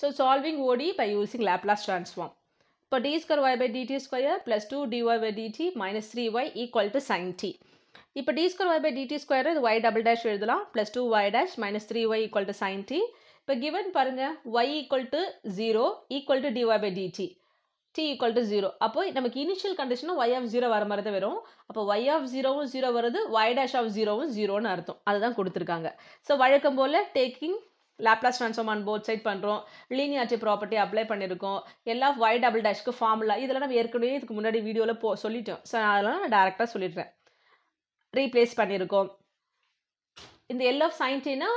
So solving ODE by using Laplace transform. For d square y by dt square plus 2 dy by dt minus 3y equal to sin t. இப்போ d square y by dt square இது y double dash எழுதலாம் plus two y dash minus three y equal to sine t இப்போ given பாருங்கள் y equal to zero equal to dy by dt t equal to zero அப்போ நமக்கு initial கண்டிஷனும் y of zero வர மாதிரி தான் வரும் அப்போ ஒய் ஆஃப் ஜீரோவும் ஜீரோ வருது ஒய் டேஷ் ஆஃப் ஜீரோவும் ஜீரோன்னு அர்த்தம் அதுதான் கொடுத்துருக்காங்க ஸோ வழக்கம் போல் taking Laplace transform on both side பண்ணுறோம் லீனியாரிட்டி ப்ராப்பர்ட்டி அப்ளை பண்ணியிருக்கோம் எல்லா ஒய் டபுள் டேஷ்க்கு ஃபார்முலா இதெல்லாம் நம்ம ஏற்கனவே இதுக்கு முன்னாடி வீடியோவில் போ சொல்லிட்டோம் ஸோ அதெல்லாம் நான் டேரெக்டாக சொல்லிடுறேன் ரீப்ளேஸ் பண்ணியிருக்கோம் இந்த எல் ஆஃப் சைன் டீனா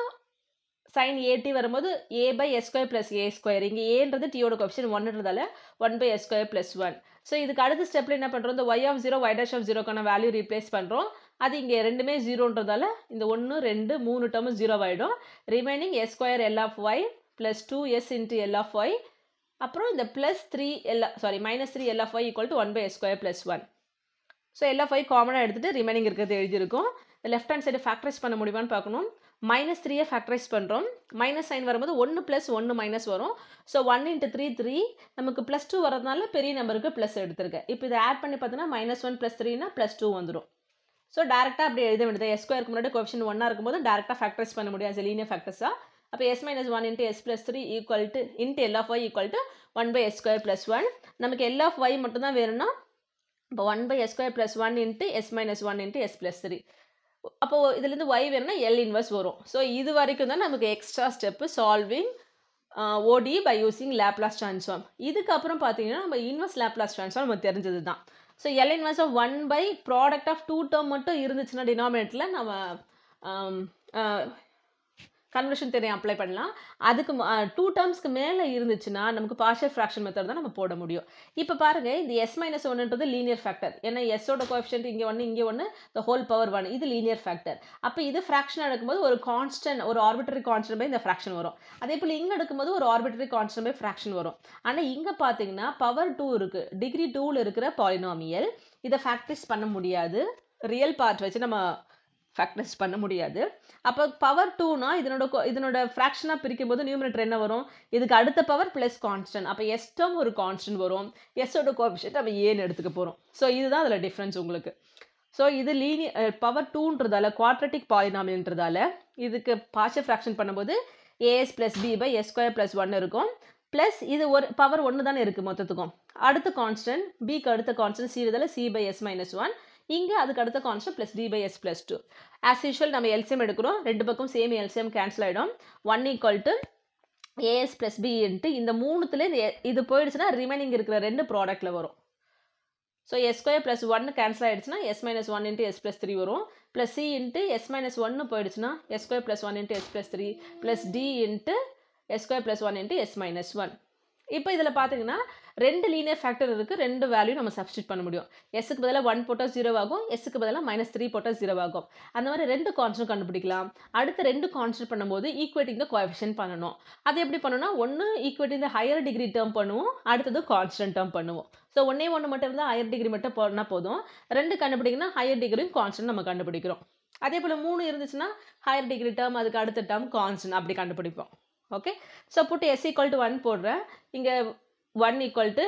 சைன் ஏடி வரும்போது a by s square plus a square இங்கே ஏன்றது டீயோட கொப்ஷன் ஒன்றுன்றதால one by s square plus one so இதுக்கு அடுத்த ஸ்டெப்பில் என்ன பண்ணுறோம் இந்த y of zero y dash of ஜீரோக்கான வேல்யூ ரீப்ளேஸ் பண்ணுறோம் அது இங்கே ரெண்டுமே ஜீரோன்றதால இந்த ஒன்று ரெண்டு மூணு டேர்மும் ஆகிடும் remaining s square L of y plus two s into L of y அப்புறம் இந்த plus three L sorry minus three L of y equal to one by s square plus one so L of y காமனாக எடுத்துகிட்டு remaining இருக்கிறது இந்த left hand side factorise பண்ண முடியுமான்னு பார்க்கணும் minus த்ரீயை ஃபேக்டரைஸ் பண்ணுறோம் மைனஸ் சைன் வரும்போது ஒன்று ப்ளஸ் ஒன்று மைனஸ் வரும் so one into three three நமக்கு ப்ளஸ் டூ வரதுனால பெரிய நம்பருக்கு ப்ளஸ் எடுத்திருக்கேன் இப்போ இதை ஆட் பண்ணி பார்த்தீங்கன்னா மைனஸ் ஒன் ப்ளஸ் த்ரீனா ப்ளஸ் டூ வந்துடும் ஸோ டேரெக்டாக அப்படி எழுத வேண்டியது எஸ் எஸ்கொயருக்கு முன்னாடி கொஷன் ஒன்னாக இருக்கும்போது டேரெக்டாக ஃபேக்டர்ஸ் பண்ண முடியாது ஆஸ் லீனியர் ஃபேக்டர்ஸாக அப்போ s minus one into s plus three equal to into L of y equal to one by s square plus one நமக்கு எல் ஆஃப் ஒய் மட்டும்தான் வேணும்னா இப்போ one by s square plus one into s minus one into s plus three அப்போது இதுலேருந்து Y வேணும்னா L inverse வரும் so இது வரைக்கும் தான் நமக்கு extra step solving ODE by using Laplace transform இதுக்கப்புறம் பார்த்தீங்கன்னா நம்ம இன்வர்ஸ் லேப்லாஸ் ட்ரான்ஸ்ஃபார்ம் நம்ம தெரிஞ்சது தான் so L inverse of one by product of two term மட்டும் இருந்துச்சுன்னா டினாமினேட்டில் நம்ம um, uh, conversion theory apply பண்ணலாம் அதுக்கு டூ டேர்ம்ஸ்க்கு மேலே இருந்துச்சுன்னா நமக்கு பார்ஷியல் ஃப்ராக்ஷன் மெத்தட் தான் நம்ம போட முடியும் இப்போ பாருங்கள் இந்த எஸ் மைனஸ் ஒன்றுன்றது லீனியர் ஃபேக்டர் ஏன்னா எஸ்ஸோட கோஎஃபிஷியன்ட் இங்கே ஒன்று இங்கே ஒன்று த ஹோல் பவர் ஒன் இது லீனியர் ஃபேக்டர் அப்போ இது ஃப்ராக்ஷன் எடுக்கும்போது ஒரு கான்ஸ்டன்ட் ஒரு ஆர்பிட்டரி கான்ஸ்டன்ட் பை இந்த ஃப்ராக்ஷன் வரும் அதே போல் இங்கே எடுக்கும்போது ஒரு ஆர்பிட்டரி கான்ஸ்டன்ட் பை ஃப்ராக்ஷன் வரும் ஆனால் இங்கே பார்த்தீங்கன்னா பவர் டூ இருக்குது டிகிரி டூவில் இருக்கிற பாலினாமியல் இதை ஃபேக்ட்ரிஸ் பண்ண முடியாது ரியல் பார்ட் வச்சு நம்ம ஃபேக்டர்ஸ் பண்ண முடியாது அப்போ பவர் டூனா இதனோட இதனோட ஃப்ராக்ஷனாக பிரிக்கும் போது நியூமினேட்டர் என்ன வரும் இதுக்கு அடுத்த பவர் ப்ளஸ் கான்ஸ்டன்ட் அப்போ எஸ்டம் ஒரு கான்ஸ்டன்ட் வரும் எஸ்ஸோட கோபிஷன் நம்ம ஏன்னு எடுத்துக்க போகிறோம் ஸோ இதுதான் அதில் டிஃப்ரென்ஸ் உங்களுக்கு ஸோ இது லீனி பவர் டூன்றதால குவாட்ரட்டிக் பாலினாமியல்ன்றதால இதுக்கு பாஷ ஃப்ராக்ஷன் பண்ணும்போது a s plus b by s square plus one இருக்கும் ப்ளஸ் இது ஒரு பவர் ஒன்று தானே இருக்குது மொத்தத்துக்கும் அடுத்த கான்ஸ்டன்ட் பிக்கு அடுத்த கான்ஸ்டன்ட் சி இருந்தால c by s minus one இங்கே அதுக்கு அடுத்த constant plus d by s plus two as usual நம்ம எல்சிஎம் எடுக்கிறோம் ரெண்டு பக்கம் சேம் எல்சிஎம் கேன்சல் ஆகிடும் one equal to a s plus b into இந்த மூணுத்துல இது போயிடுச்சுன்னா ரிமைனிங் இருக்கிற ரெண்டு ப்ராடக்ட்டில் வரும் so s square plus one cancel ஆகிடுச்சுன்னா s minus one into s plus three வரும் plus c into s minus ஒன்று போயிடுச்சுன்னா S square plus one into s plus three plus d into s square plus one into s minus one இப்போ இதில் பார்த்தீங்கன்னா ரெண்டு linear factor இருக்குது ரெண்டு value நம்ம சப்ஸ்டியூட் பண்ண முடியும் எஸ்க்கு பதிலாக ஒன் போட்டால் ஜீரோ ஆகும் எஸ்க்கு பதிலாக மைனஸ் த்ரீ போட்டால் ஜீரோ ஆகும் அந்த மாதிரி ரெண்டு கான்ஸ்டன்ட் கண்டுபிடிக்கலாம் அடுத்த ரெண்டு கான்ஸ்டன்ட் பண்ணும்போது ஈக்குவேட்டிங் த பண்ணணும் அது எப்படி பண்ணணும்னா ஒன்று equating the higher degree term பண்ணுவோம் அடுத்தது கான்ஸ்டன்ட் டேர்ம் பண்ணுவோம் ஸோ ஒன்றே ஒன்று மட்டும் இருந்தால் ஹையர் டிகிரி மட்டும் போனால் போதும் ரெண்டு கண்டுபிடிக்கணும்னா ஹையர் டிகிரியும் கான்ஸ்டன்ட் நம்ம கண்டுபிடிக்கிறோம் அதே போல் மூணு இருந்துச்சுன்னா ஹையர் டிகிரி டேர்ம் அதுக்கு அடுத்த டேர்ம் கான்ஸ்டன்ட் அப்படி கண்டுபிடிப்போம் okay so put s equal to one போடுறேன் இங்கே one equal to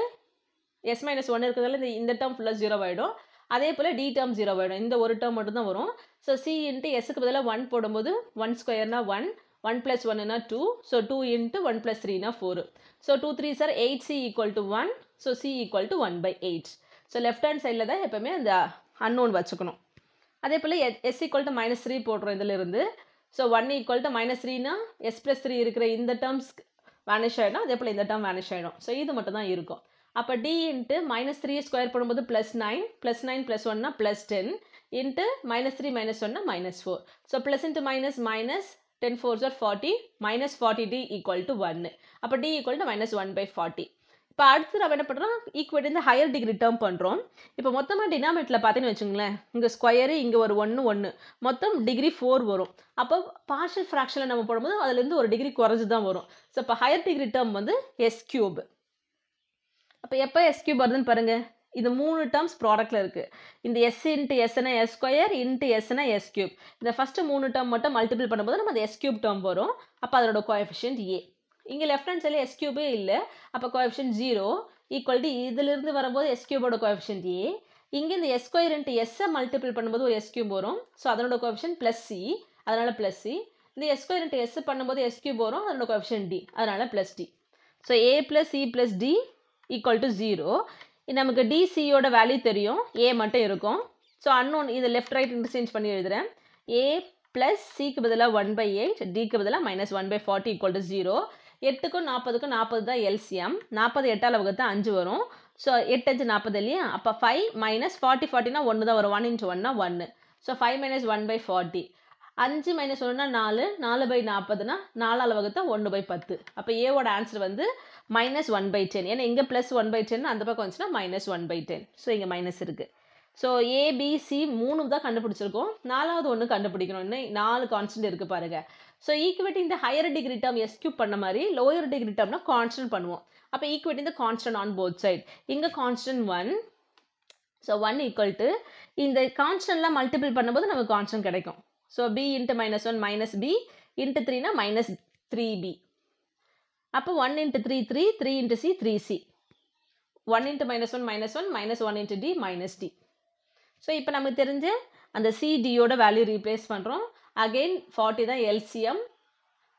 s minus one இருக்கிறதால இந்த இந்த டேர்ம் ஃபுல்லாக ஜீரோ ஆகிடும் அதே போல் டி டேர்ம் ஜீரோ ஆகிடும் இந்த ஒரு டேர்ம் மட்டும்தான் வரும் ஸோ சி இன்ட்டு எஸ்க்கு பதிலாக ஒன் போடும்போது ஒன் ஸ்கொயர்னா ஒன் ஒன் ப்ளஸ் ஒன்னா two so two into one plus த்ரீனா ஃபோர் ஸோ டூ த்ரீ சார் eight c equal to one so c equal to one by eight so left hand சைடில் தான் எப்போவுமே அந்த அன்னோன் வச்சுக்கணும் அதே போல் s equal to minus three போடுறோம் இதிலிருந்து so one equal to minus த்ரீனா எஸ் ப்ளஸ் த்ரீ இருக்கிற இந்த டேர்ம்ஸ் வேனிஷ் ஆகிடும் அதே போல் இந்த டேர்ம் வேனிஷ் ஆகிடும் ஸோ இது மட்டும் தான் இருக்கும் அப்போ d into minus three square பண்ணும்போது plus nine plus nine plus ஒன்னா plus ten into minus three minus ஒன்னா minus four so plus into minus minus ten four ஜார் forty minus forty d equal to ஒன்று அப்போ d equal to minus one by forty இப்போ அடுத்து நம்ம என்ன பண்ணுறோம் ஈக்குவட்டி வந்து ஹையர் டிகிரி டேர்ம் பண்ணுறோம் இப்போ மொத்தமாக டினாமினேட்டில் பார்த்தீங்கன்னு வச்சுங்களேன் இங்கே ஸ்கொயரு இங்கே ஒரு ஒன்று ஒன்று மொத்தம் டிகிரி ஃபோர் வரும் அப்போ பார்ஷியல் ஃப்ராக்ஷனில் நம்ம போடும்போது அதுலேருந்து ஒரு டிகிரி குறைஞ்சி தான் வரும் ஸோ இப்போ ஹையர் டிகிரி டேர்ம் வந்து எஸ் கியூப் அப்போ எப்போ எஸ் கியூப் வருதுன்னு பாருங்கள் இது மூணு டேர்ம்ஸ் ப்ராடக்ட்டில் இருக்குது இந்த எஸ் இன்ட்டு எஸ்னா எஸ் ஸ்கொயர் இன்ட்டு எஸ்னா எஸ் கியூப் இந்த ஃபஸ்ட்டு மூணு டேர்ம் மட்டும் மல்டிபிள் பண்ணும்போது நம்ம அந்த எஸ் கியூப் டேர்ம் வரும் அப்போ அதோட கோஎஃபிஷியன்ட் ஏ இங்கே லெஃப்ட் ஹேண்ட் சைடில் எஸ்கியூபே இல்லை அப்போ கோஎஃபிஷன் ஜீரோ ஈக்குவல் டு இதிலிருந்து வரும்போது எஸ்கியூபோட கியூபோட கோஎஃபிஷன் ஏ இங்கே இந்த எஸ்கொயர் இன்ட்டு எஸ்ஸை மல்டிபிள் பண்ணும்போது ஒரு எஸ்கியூப் வரும் ஸோ அதனோட கோஎஃபிஷன் ப்ளஸ் சி அதனால் ப்ளஸ் சி இந்த எஸ்கொயர் ஸ்கொயர் இன்ட்டு எஸ் பண்ணும்போது எஸ்கியூப் வரும் அதனோட கோஎஃபிஷன் டி அதனால் plus d so a plus c plus d equal to zero நமக்கு டிசியோட வேல்யூ தெரியும் ஏ மட்டும் இருக்கும் ஸோ அன்னோன் இதை லெஃப்ட் ரைட் இன்டர்சேஞ்ச் பண்ணி எழுதுகிறேன் ஏ ப்ளஸ் சிக்கு பதிலாக ஒன் பை எயிட் டிக்கு பதிலாக minus one by forty equal to zero எட்டுக்கும் நாற்பதுக்கும் நாற்பது தான் எல்சிஎம் நாற்பது எட்டால் வகுத்து அஞ்சு வரும் ஸோ எட்டு அஞ்சு நாற்பது இல்லையா அப்போ ஃபைவ் மைனஸ் ஃபார்ட்டி ஃபார்ட்டினா ஒன்று தான் வரும் ஒன் இன்ட்டு ஒன்னா ஒன்று so five minus one by forty அஞ்சு மைனஸ் ஒன்றுனா நாலு நாலு பை நாற்பதுனா நாலால் வகுத்தா ஒன்று பை பத்து அப்போ ஏவோட ஆன்சர் வந்து மைனஸ் ஒன் பை டென் ஏன்னா இங்கே ப்ளஸ் ஒன் பை டென் அந்த பக்கம் வந்துச்சுன்னா minus one by ten so இங்கே மைனஸ் இருக்குது ஸோ ஏபிசி மூணு தான் கண்டுபிடிச்சிருக்கோம் நாலாவது ஒன்று கண்டுபிடிக்கணும் இன்னும் நாலு கான்ஸ்டன்ட் இருக்குது பாருங்கள் ஸோ ஈக்குவிட்டி இந்த ஹையர் டிகிரி டேர்ம் எஸ்கியூப் பண்ண மாதிரி லோயர் டிகிரி டேர்ம்னா கான்ஸ்டன்ட் பண்ணுவோம் அப்போ ஈக்குவிட்டி இந்த கான்ஸ்டன்ட் ஆன் போத் சைட் இங்கே constant one so one equal to இந்த கான்ஸ்டன்ட்லாம் மல்டிபிள் பண்ணும்போது நமக்கு கான்ஸ்டன்ட் கிடைக்கும் so b into minus one minus b into த்ரீனா மைனஸ் த்ரீ பி அப்போ one into three three three into c three c one into minus one minus one minus one into d minus d so இப்போ நமக்கு தெரிஞ்சு அந்த சிடியோட value replace பண்ணுறோம் again forty தான் LCM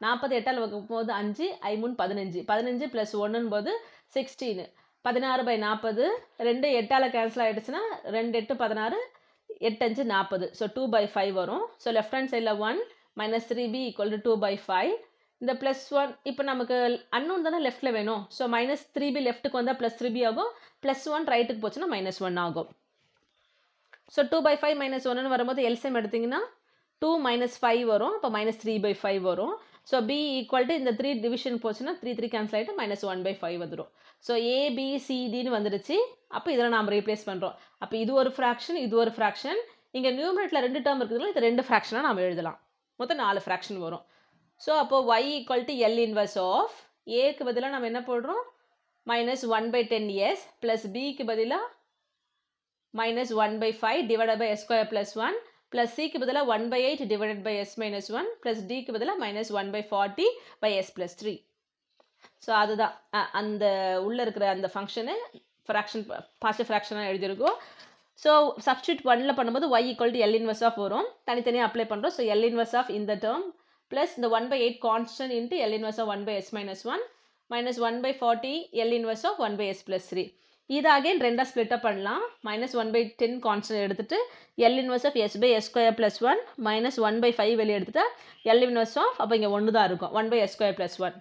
நாற்பது எட்டால் வகுக்கும் போது அஞ்சு ஐமூன் பதினஞ்சு பதினஞ்சு ப்ளஸ் ஒன்றுன்னு போது சிக்ஸ்டீனு பதினாறு பை நாற்பது ரெண்டு எட்டால் கேன்சல் ஆகிடுச்சுன்னா ரெண்டு எட்டு பதினாறு எட்டு அஞ்சு நாற்பது ஸோ டூ பை ஃபைவ் வரும் ஸோ லெஃப்ட் ஹேண்ட் சைடில் one minus three b equal to two by five இந்த ப்ளஸ் ஒன் இப்போ நமக்கு அன்னோன் தானே லெஃப்ட்டில் வேணும் ஸோ மைனஸ் த்ரீ பி லெஃப்ட்டுக்கு வந்தால் ப்ளஸ் த்ரீ பி ஆகும் ப்ளஸ் ஒன் ரைட்டுக்கு போச்சுன்னா மைனஸ் ஒன் ஆகும் so two by five minus ஒன்றுன்னு வரும்போது எல்சிஎம் எடுத்தீங்கன்னா டூ மைனஸ் ஃபைவ் வரும் அப்போ மைனஸ் த்ரீ பை ஃபைவ் வரும் ஸோ பி ஈக்குவல் டு இந்த த்ரீ டிவிஷன் போச்சுன்னா த்ரீ த்ரீ கேன்சல் ஆகிட்டு மைனஸ் ஒன் பை ஃபைவ் வந்துடும் ஸோ ஏபிசிடின்னு வந்துடுச்சு அப்போ இதில் நாம் ரீப்ளேஸ் பண்ணுறோம் அப்போ இது ஒரு ஃப்ராக்ஷன் இது ஒரு ஃப்ராக்ஷன் இங்கே நியூமரேட்டில் ரெண்டு டேர்ம் இருக்கிறதுனால இது ரெண்டு ஃப்ராக்ஷனாக நாம் எழுதலாம் மொத்தம் நாலு ஃப்ராக்ஷன் வரும் ஸோ அப்போது y equal to L inverse of ஏக்கு பதிலாக நம்ம என்ன போடுறோம் minus one by ten s plus பிக்கு பதிலாக minus one by five divided by s square plus 1 plus c க்கு பதிலா 1 by 8 divided by s minus 1 plus d க்கு பதிலா minus 1 by 40 by s so அதுதான் அந்த உள்ளே இருக்கிற அந்த ஃபங்க்ஷனு ஃப்ராக்ஷன் பார்ஷியல் ஃப்ராக்ஷனாக எழுதியிருக்கோம் ஸோ சப்ஸ்டியூட் ஒன்ல பண்ணும்போது y equal to L inverse of வரும் தனித்தனியாக அப்ளை பண்ணுறோம் ஸோ எல் இன்வெர்ஸ் ஆஃப் இந்த டேர்ம் ப்ளஸ் இந்த one by eight constant into L inverse of one by s minus one minus one by forty L inverse of one by s plus three இது again ரெண்டாக split up பண்ணலாம் minus one by ten constant எடுத்துகிட்டு L inverse of s by s square plus one minus one by five வெளியே எடுத்துகிட்டா L inverse of அப்போ இங்கே ஒன்று தான் இருக்கும் one by s square plus one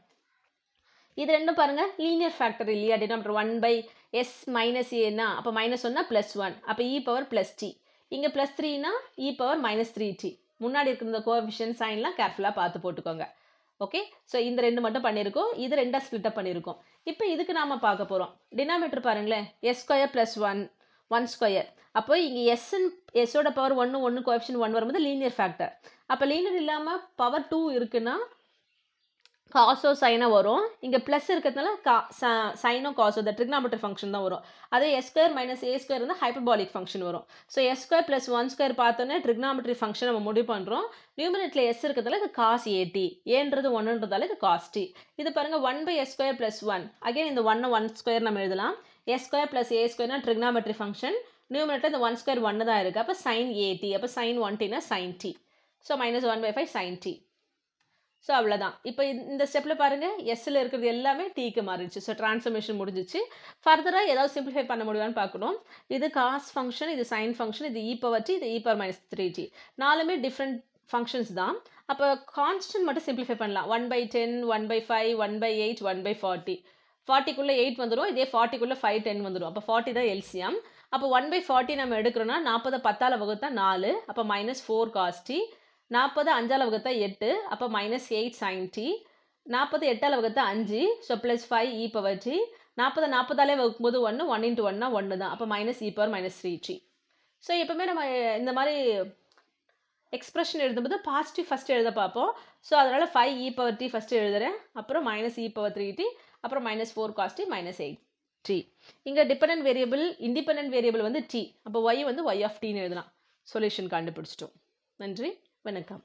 இது ரெண்டும் பாருங்கள் லீனியர் ஃபேக்டர் இல்லையா அப்புறம் ஒன் பை எஸ் மைனஸ் ஏன்னா அப்போ மைனஸ் ஒன்னா ப்ளஸ் ஒன் அப்போ இ பவர் ப்ளஸ் டி இங்கே ப்ளஸ் த்ரீனா e power minus three t முன்னாடி இருக்கிற கோஎஃபிஷியன் சைன்லாம் கேர்ஃபுல்லாக பார்த்து போட்டுக்கோங்க ஓகே ஸோ இந்த ரெண்டு மட்டும் பண்ணியிருக்கோம் இது ரெண்டாக ஸ்பிளிட்டப் பண்ணியிருக்கோம் இப்போ இதுக்கு நாம் பார்க்க போகிறோம் டினாமீட்டர் பாருங்களேன் s square plus one one square அப்போ இங்கே எஸ்ன்னு எஸ்ஸோட பவர் ஒன்று ஒன்று கோஎப்ஷன் ஒன் வரும்போது லீனியர் ஃபேக்டர் அப்போ லீனியர் இல்லாமல் பவர் டூ இருக்குன்னா காசோ சைனோ வரும் இங்கே ப்ளஸ் இருக்கிறதுனால கா ச சைனோ காசோ இந்த ட்ரிக்னாமெட்ரி ஃபங்க்ஷன் தான் வரும் அதே s square minus a square வந்து ஹைப்பர்பாலிக் ஃபங்க்ஷன் வரும் so s square plus one square பார்த்தோன்னே ட்ரிக்னாமெட்ரி ஃபங்க்ஷன் நம்ம முடிவு பண்ணுறோம் நியூமினேட்டில் எஸ் இருக்கிறதுல இது காஸ் ஏடி ஏன்றது ஒன்றுன்றதால இது காஸ்டி இது பாருங்கள் one by s square plus one again இந்த ஒன்று ஒன் ஸ்கொயர் நம்ம எழுதலாம் எஸ் ஸ்கொயர் ப்ளஸ் ஏ ஸ்கொயர்னா ட்ரிக்னாமெட்ரி ஃபங்க்ஷன் நியூமினேட்டில் இந்த ஒன் ஸ்கொயர் ஒன்று தான் இருக்குது அப்போ சைன் ஏடி அப்போ சைன் ஒன் டினா sine t so minus one by five sine t so அவ்வளோதான் இப்போ இந்த ஸ்டெப்பில் பாருங்கள் எஸ்ஸில் இருக்கிறது எல்லாமே டீக்கு மாறிடுச்சு ஸோ ட்ரான்ஸ்ஃபர்மேஷன் முடிஞ்சிச்சு ஃபர்தராக ஏதாவது சிம்பிளிஃபை பண்ண முடியுமான்னு பார்க்கணும் இது காஸ் ஃபங்க்ஷன் இது சைன் ஃபங்க்ஷன் இது இ பவர் டி இது ஈப்பர் மைனஸ் த்ரீ டி நாலுமே டிஃப்ரெண்ட் ஃபங்க்ஷன்ஸ் தான் அப்போ கான்ஸ்டன்ட் மட்டும் சிம்பிளிஃபை பண்ணலாம் one by ten one by five one by eight one by forty ஃபார்ட்டிக்குள்ளே எயிட் வந்துடும் இதே ஃபார்ட்டிக்குள்ளே ஃபைவ் டென் வந்துடும் அப்போ ஃபார்ட்டி தான் எல்சியம் அப்போ ஒன் பை ஃபார்ட்டி நம்ம எடுக்கிறோன்னா நாற்பது பத்தால் வகுத்தா நாலு அப்போ மைனஸ் ஃபோர் காஸ்டி நாற்பது அஞ்சால் வகுத்தா எட்டு அப்போ மைனஸ் எயிட் சைன் டி நாற்பது எட்டால் வகுத்தா அஞ்சு so plus five e power t நாற்பது நாற்பதாலே வகுக்கும்போது ஒன்று ஒன் இன்ட்டு ஒன்னா ஒன்று தான் அப்போ minus e power minus three t so எப்போவுமே நம்ம இந்த மாதிரி எக்ஸ்பிரஷன் எழுதும்போது பாசிட்டிவ் ஃபஸ்ட்டு எழுத பார்ப்போம் ஸோ அதனால் five e e power t first எழுதுகிறேன் அப்புறம் minus e power three t அப்புறம் minus four cos t minus eight t இங்கே டிபெண்ட் வேரியபிள் இண்டிபெண்ட் வேரியபிள் வந்து டி அப்போ ஒய் வந்து ஒய் ஆஃப் டின்னு எழுதலாம் சொல்யூஷன் கண்டுபிடிச்சிட்டோம் நன்றி வணக்கம்